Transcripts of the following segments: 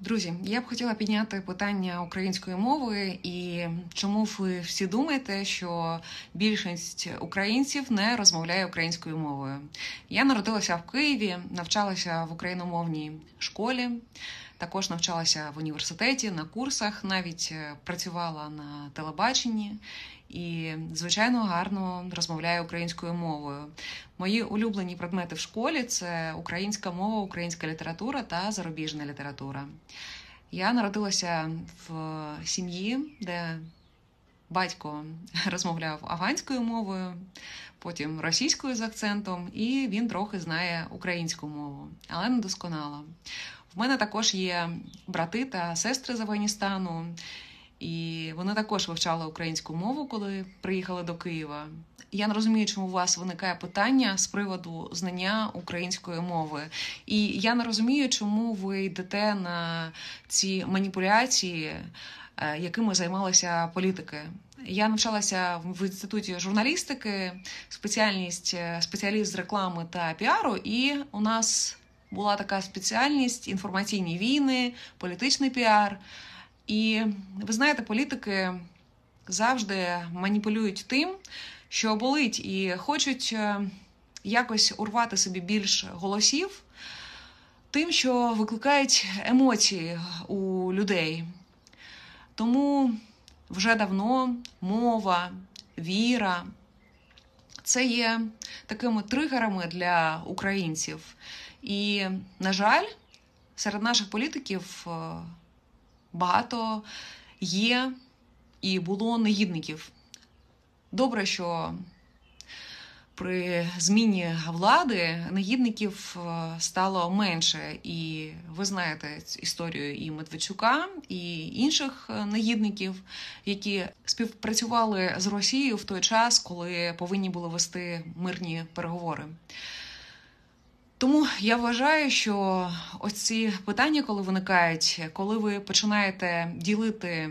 Друзі, я б хотіла підняти питання української мови, і чому ви всі думаєте, що більшість українців не розмовляє українською мовою? Я народилася в Києві, навчалася в україномовній школі, також навчалася в університеті на курсах, навіть е, працювала на телебаченні і, звичайно, гарно розмовляю українською мовою. Мої улюблені предмети в школі це українська мова, українська література та зарубіжна література. Я народилася в сім'ї, де батько розмовляв афганською мовою, потім російською з акцентом, і він трохи знає українську мову, але недосконало. В мене також є брати та сестри з Афганістану. І вона також вивчала українську мову, коли приїхала до Києва. Я не розумію, чому у вас виникає питання з приводу знання української мови. І я не розумію, чому ви йдете на ці маніпуляції, е, якими займалися політики. Я навчалася в інституті журналістики, спеціальність е, спеціаліст з реклами та піару, і у нас була така спеціальність інформаційні війни, політичний піар. І ви знаєте, політики завжди маніпулюють тим, що болить, і хочуть е, якось урвати собі більше голосів, тим, що викликають емоції у людей. Тому вже давно мова, віра це є такими тригерами для українців. І, на жаль, серед наших політиків. Е, багато є і було негідників. Добре, що при зміні влади негідників е, стало менше, і ви знаєте історію і Медведчука, і інших е, негідників, які співпрацювали з Росією в той час, коли повинні були вести мирні переговори. Тому я вважаю, що ось ці питання, коли виникають, коли ви починаєте ділити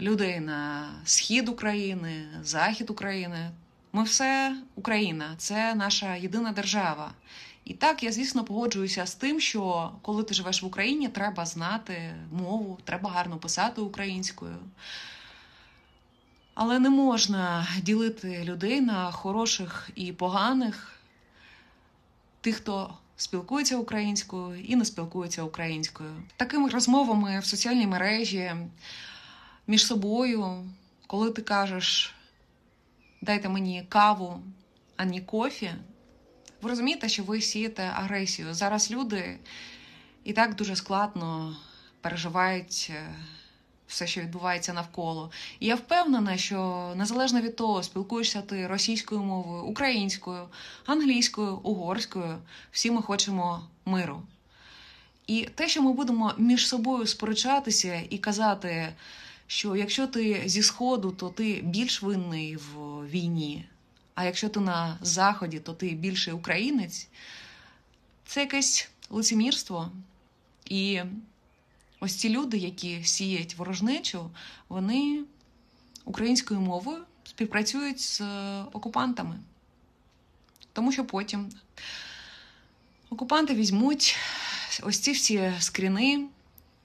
людей на схід України, захід України, ми все Україна, це наша єдина держава. І так, я звісно погоджуюся з тим, що коли ти живеш в Україні, треба знати мову, треба гарно писати українською. Але не можна ділити людей на хороших і поганих тих, хто спілкується українською і не спілкується українською. Такими розмовами в соціальній мережі між собою, коли ти кажеш дайте мені каву, а не кофі, ви розумієте, що ви сієте агресію. Зараз люди і так дуже складно переживають. Е, все, що відбувається навколо. І я впевнена, що незалежно від того, спілкуєшся ти російською мовою, українською, англійською, угорською, всі ми хочемо миру. І те, що ми будемо між собою сперечатися і казати, що якщо ти зі Сходу, то ти більш винний в війні, а якщо ти на Заході, то ти більше українець, це якесь лицемірство. І Ось ці люди, які сіють ворожнечу, вони українською мовою співпрацюють з е, окупантами. Тому що потім окупанти візьмуть ось ці всі скріни,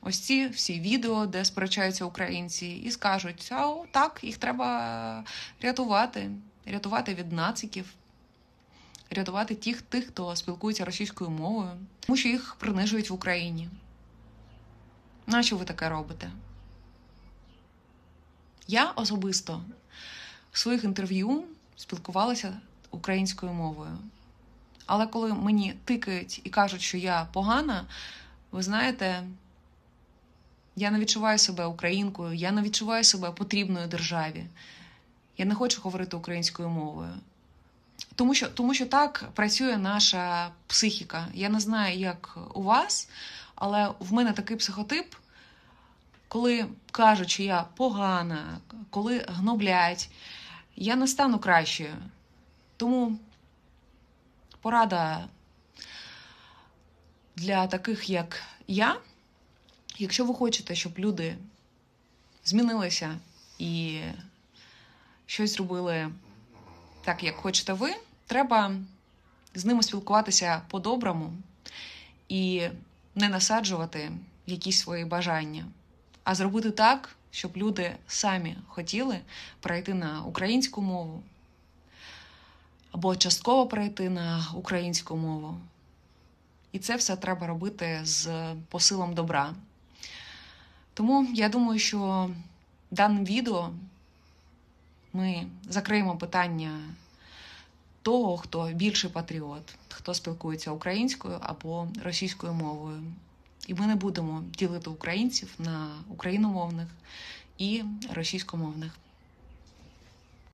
ось ці всі відео, де сперечаються українці, і скажуть: а так, їх треба рятувати, рятувати від нациків. Рятувати тих, тих, хто спілкується російською мовою, тому що їх принижують в Україні. Нащо ви таке робите? Я особисто в своїх інтерв'ю спілкувалася українською мовою. Але коли мені тикають і кажуть, що я погана, ви знаєте, я не відчуваю себе українкою, я не відчуваю себе потрібною державі. Я не хочу говорити українською мовою. Тому що тому що так працює наша психіка. Я не знаю, як у вас, але в мене такий психотип, коли кажуть, що я погана, коли гноблять, я не стану кращою. Тому порада для таких, як я, якщо ви хочете, щоб люди змінилися і щось робили так, як хочете ви, треба з ними спілкуватися по-доброму. І не насаджувати якісь свої бажання, а зробити так, щоб люди самі хотіли перейти на українську мову або частково перейти на українську мову. І це все треба робити з посилом добра. Тому я думаю, що даним відео ми закриємо питання того, хто більше патріот, хто спілкується українською або російською мовою. І ми не будемо ділити українців на україномовних і російськомовних.